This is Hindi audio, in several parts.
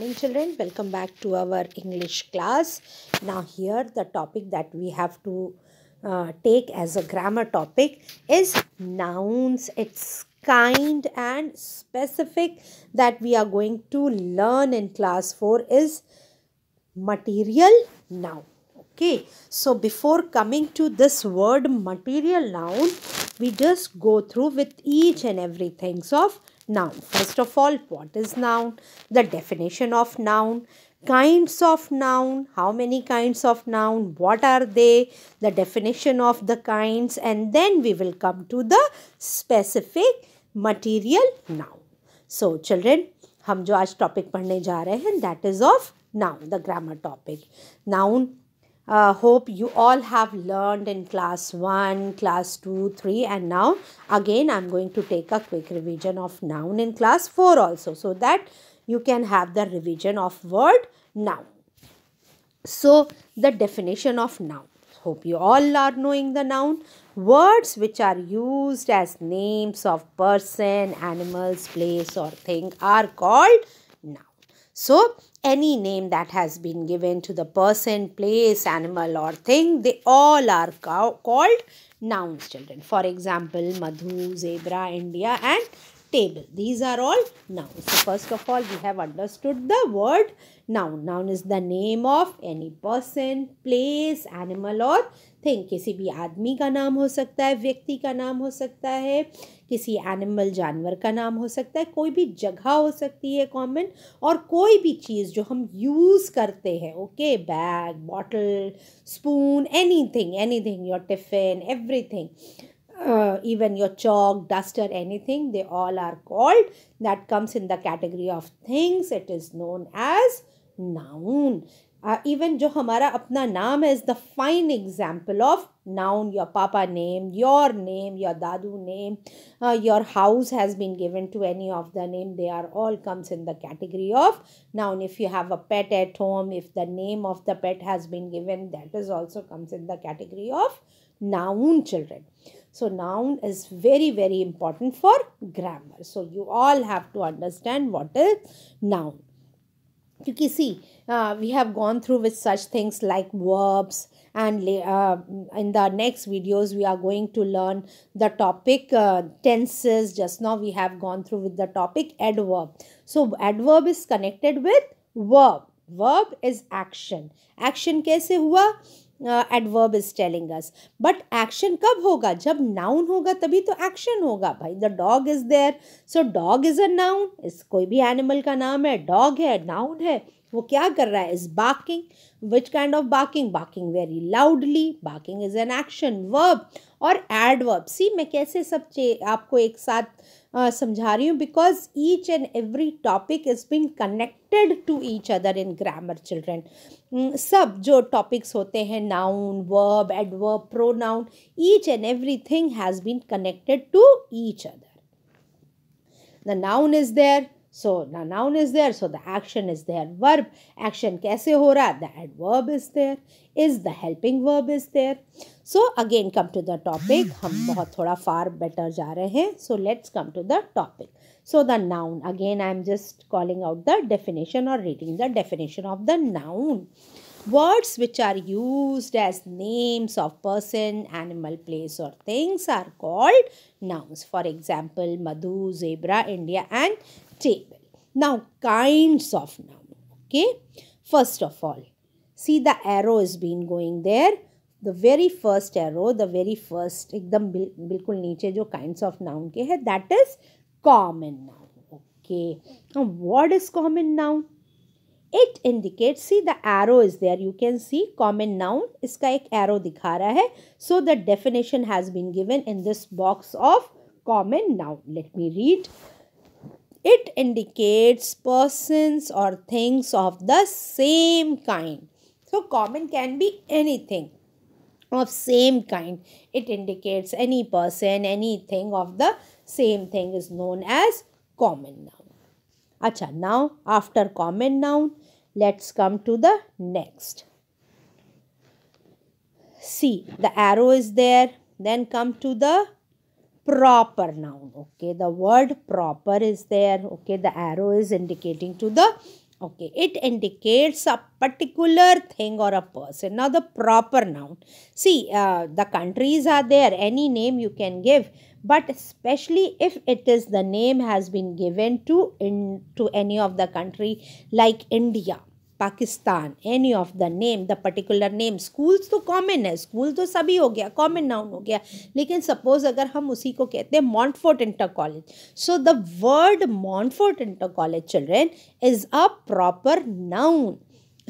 morning children welcome back to our english class now here the topic that we have to uh, take as a grammar topic is nouns its kind and specific that we are going to learn in class 4 is material noun okay so before coming to this word material noun we just go through with each and every things of Noun. First of all, what is noun? The definition of noun. Kinds of noun. How many kinds of noun? What are they? The definition of the kinds. And then we will come to the specific material noun. So, children, हम jo aaj topic पढ़ने ja rahe hain, that is of noun, the grammar topic, noun uh, hope you all have learned in class 1, class 2, 3 and now again I'm going to take a quick revision of noun in class 4 also so that you can have the revision of word noun. So the definition of noun. Hope you all are knowing the noun. Words which are used as names of person, animals, place or thing are called so, any name that has been given to the person, place, animal or thing, they all are called nouns children. For example, Madhu, Zebra, India and table. These are all nouns. So first of all, we have understood the word noun. Noun is the name of any person, place, animal और थिंग किसी भी आदमी का नाम हो सकता है व्यक्ति का नाम हो सकता है किसी एनिमल जानवर का नाम हो सकता है कोई भी जगह हो सकती है कॉमन और कोई भी चीज़ जो हम यूज़ करते हैं okay bag bottle spoon anything anything your tiffin everything uh, even your chalk, duster, anything, they all are called. That comes in the category of things. It is known as noun. Uh, even जो हमारा अपना नाम is the fine example of noun your papa name your name your dadu name uh, your house has been given to any of the name they are all comes in the category of noun if you have a pet at home if the name of the pet has been given that is also comes in the category of noun children. So noun is very very important for grammar. So you all have to understand what is noun. You can see uh, we have gone through with such things like verbs and uh, in the next videos we are going to learn the topic uh, tenses. Just now we have gone through with the topic adverb. So adverb is connected with verb. Verb is action. Action कैसे हुआ? Adverb is telling us but action कब होगा जब नाउन होगा तभी तो एक्शन होगा भाई the dog is there so dog is a noun इस कोई भी एनिमल का नाम है डॉग है नाउन है वो क्या कर रहा है is barking which kind of barking barking very loudly barking is an action verb और एड वर्ब सी मैं कैसे सब आपको एक साथ समझा रही हूँ because each and every topic is been connected to each other in grammar children सब जो टॉपिक्स होते हैं noun verb adverb noun each and everything has been connected to each other the noun is there So the noun is there, so the action is there. Verb, action kaise ho raha? The adverb is there. Is the helping verb is there. So again come to the topic. हम बहुत थोड़ा far better जा रहे हैं. So let's come to the topic. So the noun, again I am just calling out the definition or reading the definition of the noun. Words which are used as names of person, animal, place or things are called nouns. For example, Madhu, zebra, India and stable. Now, kinds of noun. Okay. First of all, see the arrow has been going there. The very first arrow the very first एकदम बिल, बिल्कुल नीचे जो काइंड ऑफ नाउन के हैं that is common noun okay what is common noun it indicate see the arrow is there you can see common noun इसका एक एरो दिखा रहा है so the definition has been given in this box of common noun let me read It indicates persons or things of the same kind. So common can be anything of same kind. It indicates any person, anything of the same thing is known as common noun. Acha, now after common noun, let's come to the next. See, the arrow is there. Then come to the proper noun okay the word proper is there okay the arrow is indicating to the okay it indicates a particular thing or a person now the proper noun see uh, the countries are there any name you can give but especially if it is the name has been given to in to any of the country like india Pakistan any of the name the particular name schools तो कॉमन है स्कूल तो सभी हो गया कॉमन नाउन हो गया लेकिन सपोज अगर हम उसी को कहते हैं Montfort inter college so the word Montfort inter college children is a proper noun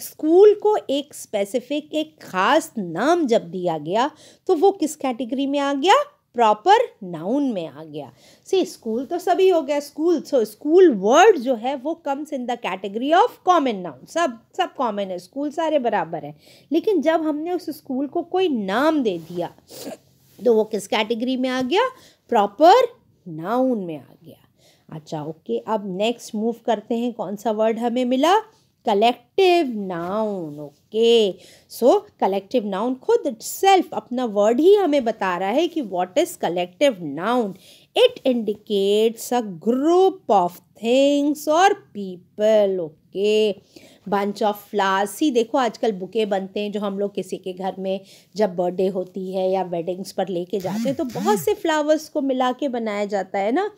school को एक स्पेसिफिक एक ख़ास नाम जब दिया गया तो वो किस कैटेगरी में आ गया प्रॉपर नाउन में आ गया सी स्कूल तो सभी हो गया स्कूल सो स्कूल वर्ड जो है वो comes in the category of common noun सब सब कॉमन है स्कूल सारे बराबर है लेकिन जब हमने उस स्कूल को कोई नाम दे दिया तो वो किस कैटेगरी में आ गया प्रॉपर नाउन में आ गया अच्छा ओके अब नेक्स्ट मूव करते हैं कौन सा वर्ड हमें मिला collective noun okay so collective noun खुद सेल्फ अपना वर्ड ही हमें बता रहा है कि what is collective noun it indicates a group of things और people okay bunch of flowers ही देखो आजकल बुके बनते हैं जो हम लोग किसी के घर में जब बर्थडे होती है या वेडिंग्स पर लेके जाते हैं तो बहुत से फ्लावर्स को मिला के बनाया जाता है ना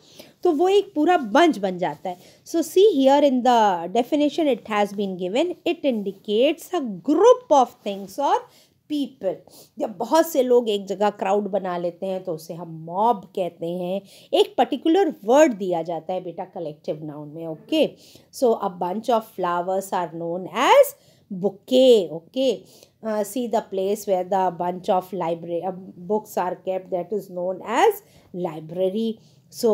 तो वो एक पूरा बंच बन जाता है so see here in the definition it has been given it indicates a group of things और पीपल जब बहुत से लोग एक जगह क्राउड बना लेते हैं तो उसे हम मॉब कहते हैं एक पर्टिकुलर वर्ड दिया जाता है बेटा कलेक्टिव नाउन में okay so a bunch of flowers are known as bouquet okay see the place where the bunch of library books are kept that is known as library so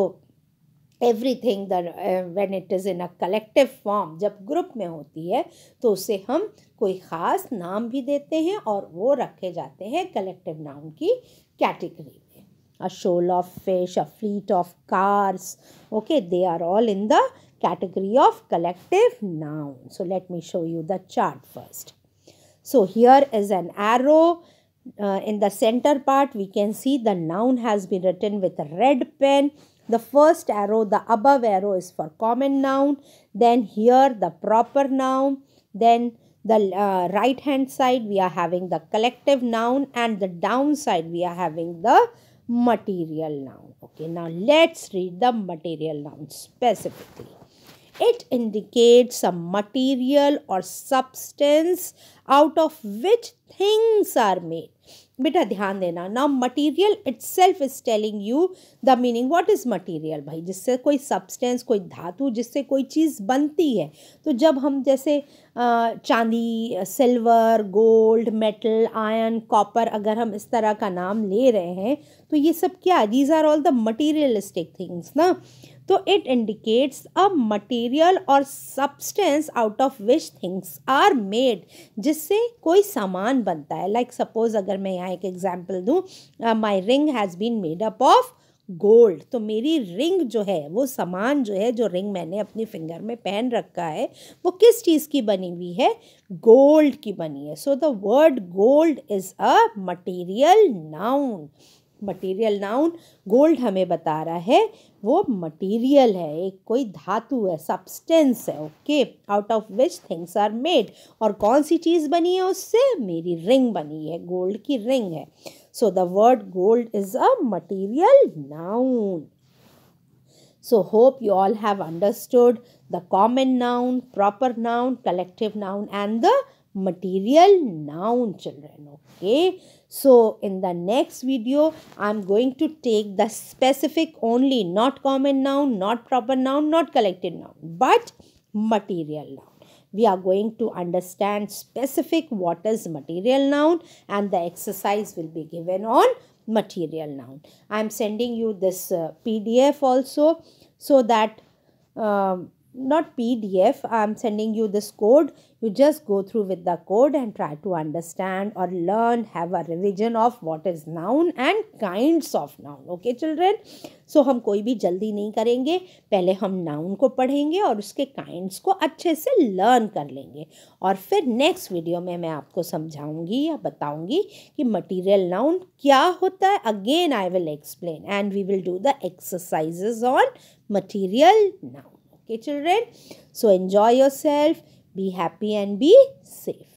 everything the when it is in a collective form जब ग्रुप में होती है तो उसे हम कोई ख़ास नाम भी देते हैं और वो रखे जाते हैं कलेक्टिव नाउन की कैटेगरी में a shoal of fish a fleet of cars okay they are all in the category of collective noun so let me show you the chart first so here is an arrow in the centre part we can see the noun has been written with red pen the first arrow, the above arrow is for common noun, then here the proper noun, then the uh, right hand side we are having the collective noun and the downside we are having the material noun. Okay, now let's read the material noun specifically. It indicates a material or substance out of which things are made. बेटा ध्यान देना now material itself is telling you the meaning what is material भाई जिससे कोई सब्सटेंस कोई धातु जिससे कोई चीज़ बनती है तो जब हम जैसे चांदी silver gold metal iron copper अगर हम इस तरह का नाम ले रहे हैं तो ये सब क्या these are all the materialistic things ना तो इट इंडिकेट्स अ मटेरियल और substance out of which things are made जिससे कोई सामान बनता है लाइक like सपोज अगर मैं यहाँ एक एग्जाम्पल दूँ my ring has been made up of gold तो मेरी रिंग जो है वो सामान जो है जो रिंग मैंने अपनी फिंगर में पहन रखा है वो किस चीज़ की बनी हुई है गोल्ड की बनी है so the word gold is a material noun material noun gold हमें बता रहा है वो मटेरियल है एक कोई धातु है सब्सटेंस है okay out of which things are made और कौन सी चीज़ बनी है उससे मेरी रिंग बनी है गोल्ड की रिंग है So the word gold is a material noun. So hope you all have understood the common noun, proper noun, collective noun and the material noun children. Okay. So in the next video, I'm going to take the specific only, not common noun, not proper noun, not collective noun, but material noun we are going to understand specific what is material noun and the exercise will be given on material noun. I am sending you this uh, PDF also so that um, not pdf i'm sending you this code you just go through with the code and try to understand or learn have a revision of what is noun and kinds of noun okay children so hum koi bhi jaldi nahi karenge pehle hum noun ko padhenge aur uske kinds ko acche se learn kar lenge aur fir next video mein main aapko samjhaungi ya bataungi ki material noun kya hota hai again I will explain and we will do the exercises on material noun Okay, children? So, enjoy yourself, be happy and be safe.